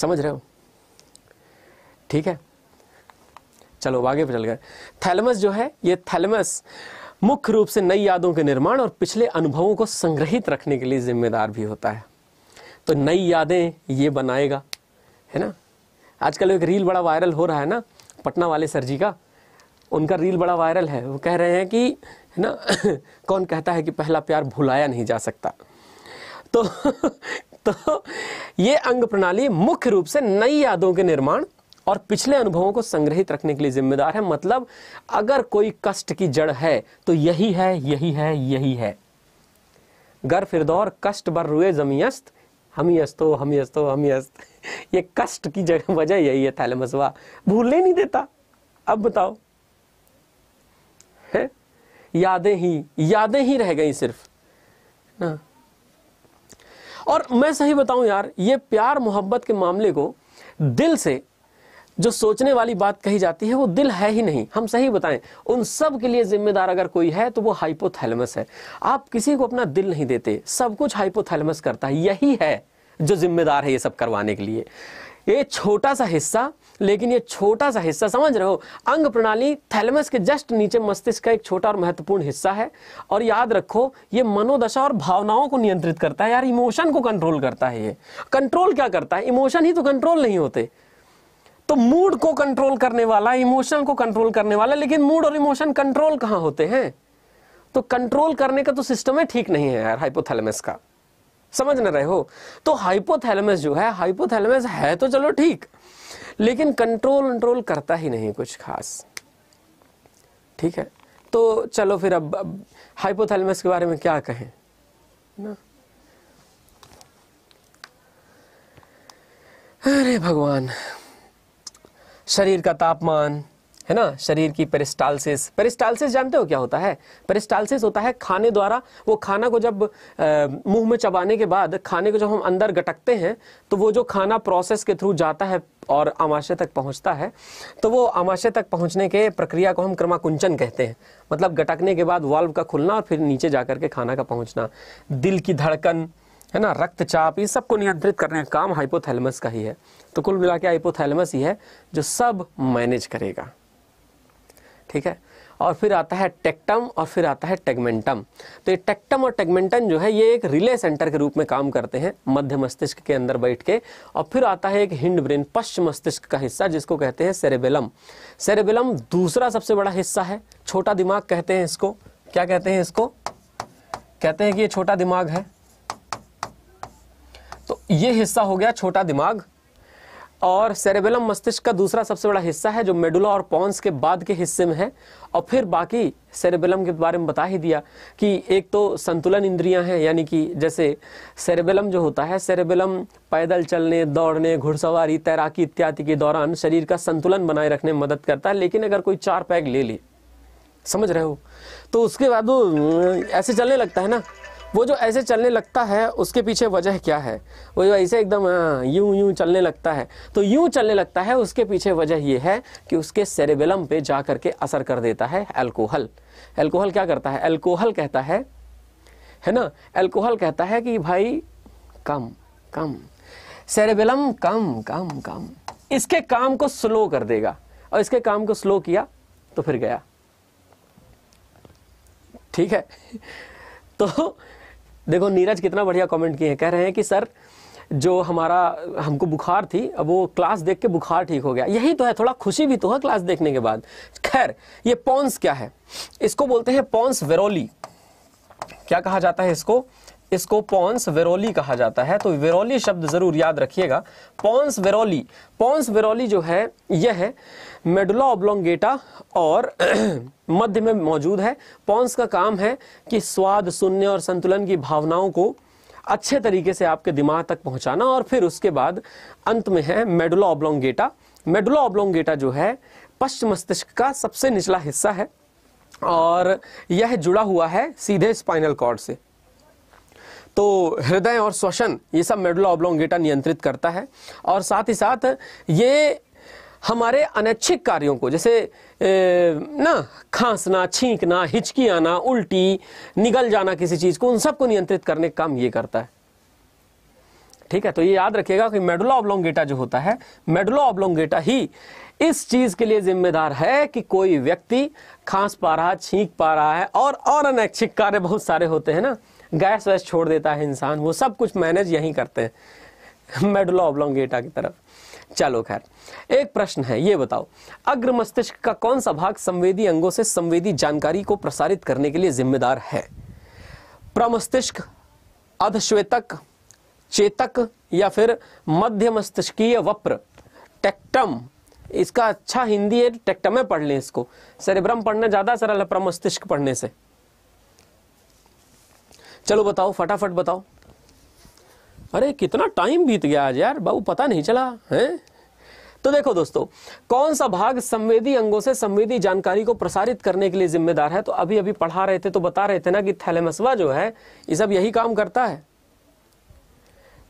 समझ रहे हो ठीक है चलो आगे पर चल गए थैलमस जो है ये थैलमस मुख्य रूप से नई यादों के निर्माण और पिछले अनुभवों को संग्रहित रखने के लिए जिम्मेदार भी होता है तो नई यादें ये बनाएगा है ना आजकल एक रील बड़ा वायरल हो रहा है ना पटना वाले सर जी का उनका रील बड़ा वायरल है वो कह रहे हैं कि है ना कौन कहता है कि पहला प्यार भुलाया नहीं जा सकता तो तो ये अंग प्रणाली मुख्य रूप से नई यादों के निर्माण और पिछले अनुभवों को संग्रहित रखने के लिए जिम्मेदार है मतलब अगर कोई कष्ट की जड़ है तो यही है यही है यही है गर फिरदौर कष्ट बर रुए जमीयस्त अस्तो हमी अस्त ये कष्ट की जगह वजह यही है थैलेमसवा भूलने नहीं देता अब बताओ है यादें ही यादें ही रह गई सिर्फ ना हाँ। और मैं सही बताऊं यार ये प्यार मोहब्बत के मामले को दिल से जो सोचने वाली बात कही जाती है वो दिल है ही नहीं हम सही बताएं उन सब के लिए जिम्मेदार अगर कोई है तो वो हाइपोथैलेमस है आप किसी को अपना दिल नहीं देते सब कुछ हाइपोथैलेमस करता है यही है जो जिम्मेदार है ये सब करवाने के लिए ये छोटा सा हिस्सा लेकिन ये छोटा सा हिस्सा समझ रहे हो अंग प्रणाली थैलमस के जस्ट नीचे मस्तिष्क का एक छोटा और महत्वपूर्ण हिस्सा है और याद रखो ये मनोदशा और भावनाओं को नियंत्रित करता है यार इमोशन को कंट्रोल करता है ये कंट्रोल क्या करता है इमोशन ही तो कंट्रोल नहीं होते तो मूड को कंट्रोल करने वाला इमोशन को कंट्रोल करने वाला लेकिन मूड और इमोशन कंट्रोल कहाँ होते हैं तो कंट्रोल करने का तो सिस्टम है ठीक नहीं है यार हाइपोथैलेमस का समझ ना रहे हो तो हाइपोथैलेमस जो है हाइपोथैलेमस है तो चलो ठीक लेकिन कंट्रोल कंट्रोल करता ही नहीं कुछ खास ठीक है तो चलो फिर अब, अब हाइपोथैलेमस के बारे में क्या कहें ना अरे भगवान शरीर का तापमान है ना शरीर की पेरिस्टालसिस पेरिस्टालसिस जानते हो क्या होता है पेरिस्टालसिस होता है खाने द्वारा वो खाना को जब मुंह में चबाने के बाद खाने को जब हम अंदर गटकते हैं तो वो जो खाना प्रोसेस के थ्रू जाता है और आमाशय तक पहुंचता है तो वो आमाशय तक पहुंचने के प्रक्रिया को हम क्रमाकुंचन कहते हैं मतलब गटकने के बाद वाल्व का खुलना और फिर नीचे जा के खाना का पहुँचना दिल की धड़कन है ना रक्तचाप ये सबको नियंत्रित करने का काम हाइपोथैलमस का ही है तो कुल मिला के हाइपोथैलमस ही है जो सब मैनेज करेगा ठीक है और फिर आता है टेक्टम और फिर आता है टेगमेंटम तो ये टेक्टम और टेगमेंटम जो है ये एक रिले सेंटर के रूप में काम करते हैं मध्य मस्तिष्क के अंदर बैठ के और फिर आता है एक हिंड ब्रेन पश्चिम मस्तिष्क का हिस्सा जिसको कहते हैं सेरेबेलम सेरेबेलम दूसरा सबसे बड़ा हिस्सा है छोटा दिमाग कहते हैं इसको क्या कहते हैं इसको कहते हैं कि ये छोटा दिमाग है तो ये हिस्सा हो गया छोटा दिमाग और सेरेबेलम मस्तिष्क का दूसरा सबसे बड़ा हिस्सा है जो मेडुला और पॉन्स के बाद के हिस्से में है और फिर बाकी सेरेबेलम के बारे में बता ही दिया कि एक तो संतुलन इंद्रियां हैं यानी कि जैसे सेरेबेलम जो होता है सेरेबेलम पैदल चलने दौड़ने घुड़सवारी तैराकी इत्यादि के दौरान शरीर का संतुलन बनाए रखने में मदद करता है लेकिन अगर कोई चार पैग ले ले समझ रहे हो तो उसके बाद वो ऐसे चलने लगता है ना वो जो ऐसे चलने लगता है उसके पीछे वजह क्या है वो जो ऐसे एकदम हाँ, यूं यूं चलने लगता है तो यूं चलने लगता है उसके पीछे वजह ये है कि उसके सेरेबेलम पे जा करके असर कर देता है एल्कोहल एल्कोहल क्या करता है एल्कोहल कहता है है ना एल्कोहल कहता है कि भाई कम कम सेरेबेलम कम कम कम इसके काम को स्लो कर देगा और इसके काम को स्लो किया तो फिर गया ठीक है तो देखो नीरज कितना बढ़िया कमेंट किए हैं कह रहे हैं कि सर जो हमारा हमको बुखार थी अब वो क्लास देख के बुखार ठीक हो गया यही तो है थोड़ा खुशी भी तो है क्लास देखने के बाद खैर ये पॉन्स क्या है इसको बोलते हैं पॉन्स वेरोली क्या कहा जाता है इसको इसको पॉन्स वेरोली कहा जाता है तो वेरोली शब्द ज़रूर याद रखिएगा पॉन्स वेरोली पॉन्स वेरोली जो है यह है मेडुला ओब्लोंगेटा और मध्य में मौजूद है पॉन्स का काम है कि स्वाद सुनने और संतुलन की भावनाओं को अच्छे तरीके से आपके दिमाग तक पहुंचाना और फिर उसके बाद अंत में है मेडुला ओब्लोंगेटा मेडुला ओब्लोंगेटा जो है पश्चिम मस्तिष्क का सबसे निचला हिस्सा है और यह जुड़ा हुआ है सीधे स्पाइनल कॉर्ड से तो हृदय और श्वसन ये सब मेडुला ऑब्लोंगेटा नियंत्रित करता है और साथ ही साथ ये हमारे अनैच्छिक कार्यों को जैसे ना खांसना छींकना हिचकी आना उल्टी निगल जाना किसी चीज़ को उन सबको नियंत्रित करने का काम ये करता है ठीक है तो ये याद रखिएगा कि मेडुला ऑब्लोंगेटा जो होता है मेडुला ऑब्लोंगेटा ही इस चीज के लिए जिम्मेदार है कि कोई व्यक्ति खांस पा रहा छींक पा रहा है और और अनैच्छिक कार्य बहुत सारे होते हैं ना गैस वैस छोड़ देता है इंसान वो सब कुछ मैनेज यहीं करते हैं मेडुला ऑब्लोंगेटा की तरफ चलो खैर एक प्रश्न है ये बताओ अग्र मस्तिष्क का कौन सा भाग संवेदी अंगों से संवेदी जानकारी को प्रसारित करने के लिए जिम्मेदार है प्रमस्तिष्क अधश्वेतक चेतक या फिर मध्य मस्तिष्कीय वप्र टेक्टम इसका अच्छा हिंदी है टेक्टमे पढ़ लें इसको सेरेब्रम पढ़ना ज़्यादा सरल है प्रमस्तिष्क पढ़ने से चलो बताओ फटाफट बताओ अरे कितना टाइम बीत गया आज यार बाबू पता नहीं चला है तो देखो दोस्तों कौन सा भाग संवेदी अंगों से संवेदी जानकारी को प्रसारित करने के लिए जिम्मेदार है तो अभी अभी पढ़ा रहे थे तो बता रहे थे ना कि थैलेमसवा जो है ये सब यही काम करता है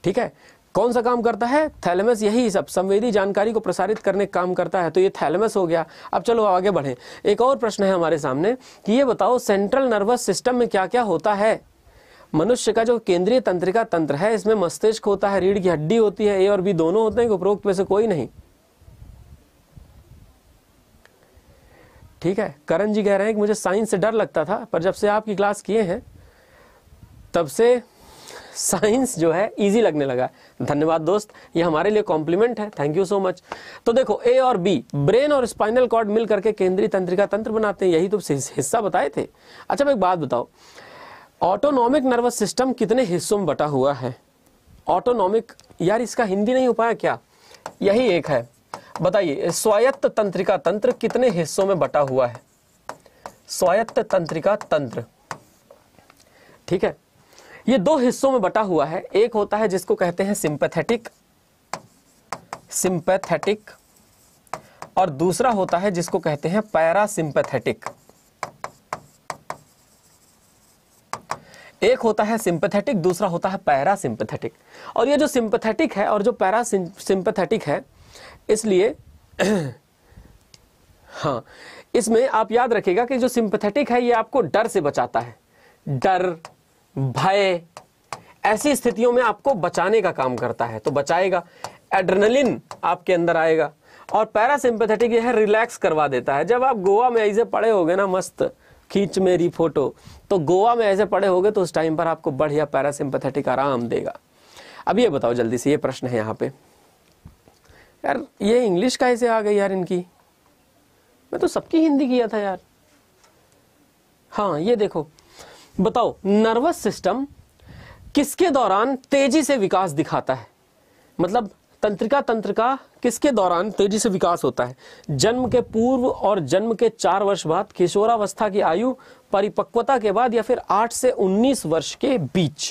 ठीक है कौन सा काम करता है थैलेमस यही सब संवेदी जानकारी को प्रसारित करने काम करता है तो ये थैलेमस हो गया अब चलो आगे बढ़े एक और प्रश्न है हमारे सामने कि ये बताओ सेंट्रल नर्वस सिस्टम में क्या क्या होता है मनुष्य का जो केंद्रीय तंत्रिका तंत्र है इसमें मस्तिष्क होता है रीढ़ की हड्डी होती है ए और बी दोनों होते हैं उपरोक्त में से कोई नहीं ठीक है करण जी कह रहे हैं कि मुझे साइंस से डर लगता था पर जब से आपकी क्लास किए हैं तब से साइंस जो है इजी लगने लगा धन्यवाद दोस्त ये हमारे लिए कॉम्प्लीमेंट है थैंक यू सो मच तो देखो ए और बी ब्रेन और स्पाइनल कॉर्ड मिल करके केंद्रीय तंत्रिका तंत्र बनाते हैं यही तो हिस्सा बताए थे अच्छा मैं एक बात बताओ ऑटोनॉमिक नर्वस सिस्टम कितने हिस्सों में बटा हुआ है ऑटोनॉमिक यार इसका हिंदी नहीं उपाय क्या यही एक है बताइए स्वायत्त तंत्रिका तंत्र कितने हिस्सों में बटा हुआ है स्वायत्त तंत्रिका तंत्र ठीक है ये दो हिस्सों में बटा हुआ है एक होता है जिसको कहते हैं सिंपैथेटिक सिंपैथेटिक और दूसरा होता है जिसको कहते हैं पैरासिम्पैथेटिक एक होता है सिंपथेटिक दूसरा होता है पैरा सिंपथेटिक और ये जो सिंपथेटिक है और जो पैरा सिंपथेटिक है इसलिए हाँ इसमें आप याद रखिएगा कि जो सिंपथेटिक है ये आपको डर से बचाता है डर भय ऐसी स्थितियों में आपको बचाने का काम करता है तो बचाएगा एड्रेनलिन आपके अंदर आएगा और पैरासिम्पथेटिक यह रिलैक्स करवा देता है जब आप गोवा में ऐसे पड़े होगे ना मस्त खींच मेरी फोटो तो गोवा में ऐसे पड़े होगे तो उस टाइम पर आपको बढ़िया पैरासिम्पथेटिक आराम देगा अब ये बताओ जल्दी से ये प्रश्न है यहाँ पे यार ये इंग्लिश कैसे आ गई यार इनकी मैं तो सबकी हिंदी किया था यार हाँ ये देखो बताओ नर्वस सिस्टम किसके दौरान तेजी से विकास दिखाता है मतलब तंत्रिका तंत्र का किसके दौरान तेजी से विकास होता है जन्म के पूर्व और जन्म के चार वर्ष बाद किशोरावस्था की आयु परिपक्वता के बाद या फिर आठ से उन्नीस वर्ष के बीच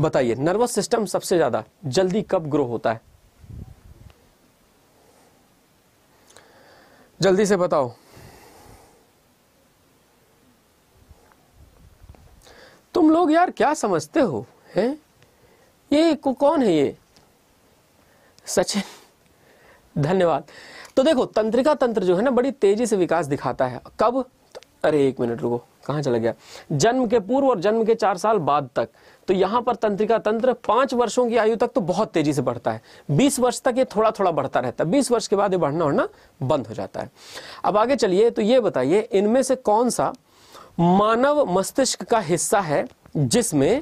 बताइए नर्वस सिस्टम सबसे ज्यादा जल्दी कब ग्रो होता है जल्दी से बताओ तुम लोग यार क्या समझते हो हैं ये कौन है ये सचिन धन्यवाद तो देखो तंत्रिका तंत्र जो है ना बड़ी तेजी से विकास दिखाता है कब अरे एक मिनट रुको कहा चला गया जन्म के पूर्व और जन्म के चार साल बाद तक तो यहां पर तंत्रिका तंत्र पांच वर्षों की आयु तक तो बहुत तेजी से बढ़ता है बीस वर्ष तक ये थोड़ा थोड़ा बढ़ता रहता है बीस वर्ष के बाद ये बढ़ना उड़ना बंद हो जाता है अब आगे चलिए तो ये बताइए इनमें से कौन सा मानव मस्तिष्क का हिस्सा है जिसमें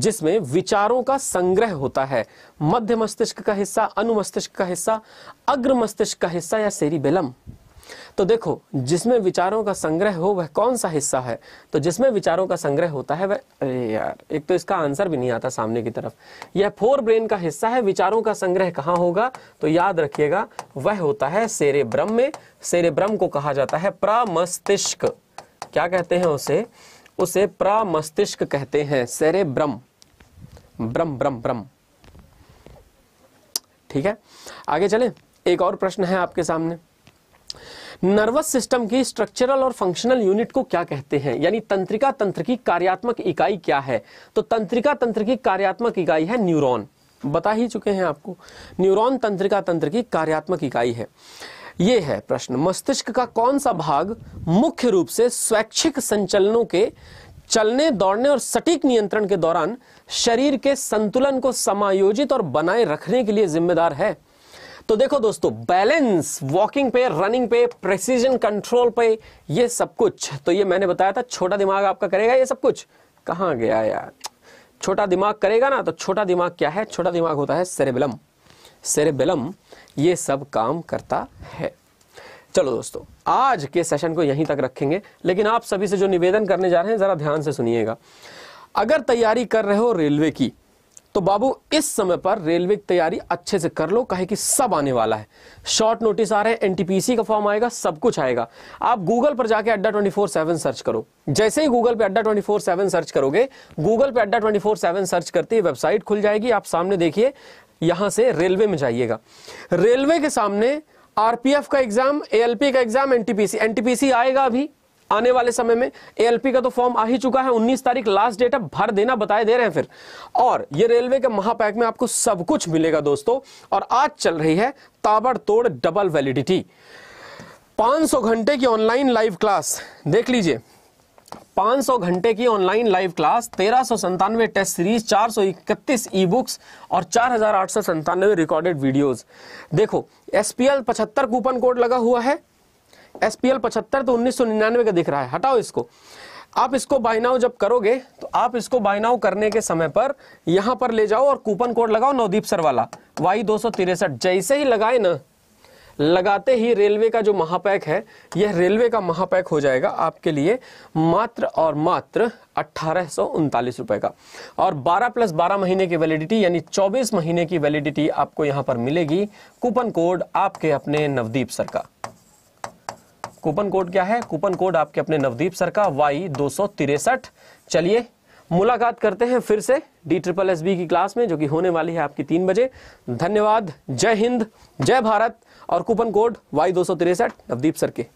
जिसमें विचारों का संग्रह होता है मध्य मस्तिष्क का हिस्सा अनुमस्तिष्क का हिस्सा अग्र मस्तिष्क का हिस्सा या सेरिबेलम तो देखो जिसमें विचारों का संग्रह हो वह कौन सा हिस्सा है तो जिसमें विचारों का संग्रह होता है वह अरे यार एक तो इसका आंसर भी नहीं आता सामने की तरफ यह फोर ब्रेन का हिस्सा है विचारों का संग्रह कहां होगा तो याद रखिएगा वह होता है सेरे ब्रह्म में सेरे ब्रह्म को कहा जाता है प्रमस्तिष्क क्या कहते हैं उसे उसे प्रामस्तिष्क कहते हैं सेरे ब्रम ब्रम ब्रम ब्रम ठीक है आगे चलें एक और प्रश्न है आपके सामने नर्वस सिस्टम की स्ट्रक्चरल और फंक्शनल यूनिट को क्या कहते हैं यानी तंत्रिका तंत्र की कार्यात्मक इकाई क्या है तो तंत्रिका तंत्र की कार्यात्मक इकाई है न्यूरॉन बता ही चुके हैं आपको न्यूरॉन तंत्रिका तंत्र की कार्यात्मक इकाई है ये है प्रश्न मस्तिष्क का कौन सा भाग मुख्य रूप से स्वैच्छिक संचलनों के चलने दौड़ने और सटीक नियंत्रण के दौरान शरीर के संतुलन को समायोजित और बनाए रखने के लिए जिम्मेदार है तो देखो दोस्तों बैलेंस वॉकिंग पे रनिंग पे प्रेसिजन कंट्रोल पे ये सब कुछ तो ये मैंने बताया था छोटा दिमाग आपका करेगा ये सब कुछ कहां गया यार छोटा दिमाग करेगा ना तो छोटा दिमाग क्या है छोटा दिमाग होता है सेरेबिलम सेरेबिलम ये सब काम करता है चलो दोस्तों आज के सेशन को यहीं तक रखेंगे लेकिन आप सभी से जो निवेदन करने जा रहे हैं ज़रा ध्यान से सुनिएगा अगर तैयारी कर रहे हो रेलवे की तो बाबू इस समय पर रेलवे की तैयारी अच्छे से कर लो कहे कि सब आने वाला है शॉर्ट नोटिस आ रहे हैं एनटीपीसी का फॉर्म आएगा सब कुछ आएगा आप गूगल पर जाके अड्डा ट्वेंटी फोर सेवन सर्च करो जैसे ही गूगल पे Adda twenty four seven search करोगे गूगल पे Adda twenty four seven search करते ही वेबसाइट खुल जाएगी आप सामने देखिए यहां से रेलवे में जाइएगा रेलवे के सामने आरपीएफ का एग्जाम एएलपी का एग्जाम एनटीपीसी एनटीपीसी आएगा अभी आने वाले समय में एएलपी का तो फॉर्म आ ही चुका है 19 तारीख लास्ट डेट है भर देना बताए दे रहे हैं फिर और ये रेलवे के महापैक में आपको सब कुछ मिलेगा दोस्तों और आज चल रही है ताबड़तोड़ डबल वैलिडिटी 500 घंटे की ऑनलाइन लाइव क्लास देख लीजिए 500 घंटे की ऑनलाइन लाइव क्लास तेरह सौ संतानवे टेस्ट सीरीज चार सौ इकतीस ई बुक्स और चार हजार आठ सौ संतानवे रिकॉर्डेड वीडियोज देखो एस पी एल पचहत्तर कूपन कोड लगा हुआ है एस पी एल पचहत्तर तो उन्नीस सौ निन्यानवे का दिख रहा है हटाओ इसको आप इसको बाइनाओ जब करोगे तो आप इसको बाइनाओ करने के समय पर यहां पर ले जाओ और कूपन कोड लगाओ नवदीप सर वाला वाई दो सौ तिरसठ जैसे ही लगाए ना लगाते ही रेलवे का जो महापैक है यह रेलवे का महापैक हो जाएगा आपके लिए मात्र और मात्र अट्ठारह रुपए का और 12 प्लस 12 महीने की वैलिडिटी यानी 24 महीने की वैलिडिटी आपको यहां पर मिलेगी कूपन कोड आपके अपने नवदीप सर का कूपन कोड क्या है कूपन कोड आपके अपने नवदीप सर का वाई दो चलिए मुलाकात करते हैं फिर से डी ट्रिपल एस बी की क्लास में जो कि होने वाली है आपकी तीन बजे धन्यवाद जय हिंद जय भारत और कूपन कोड वाई दो सौ तिरसठ नवदीप सर के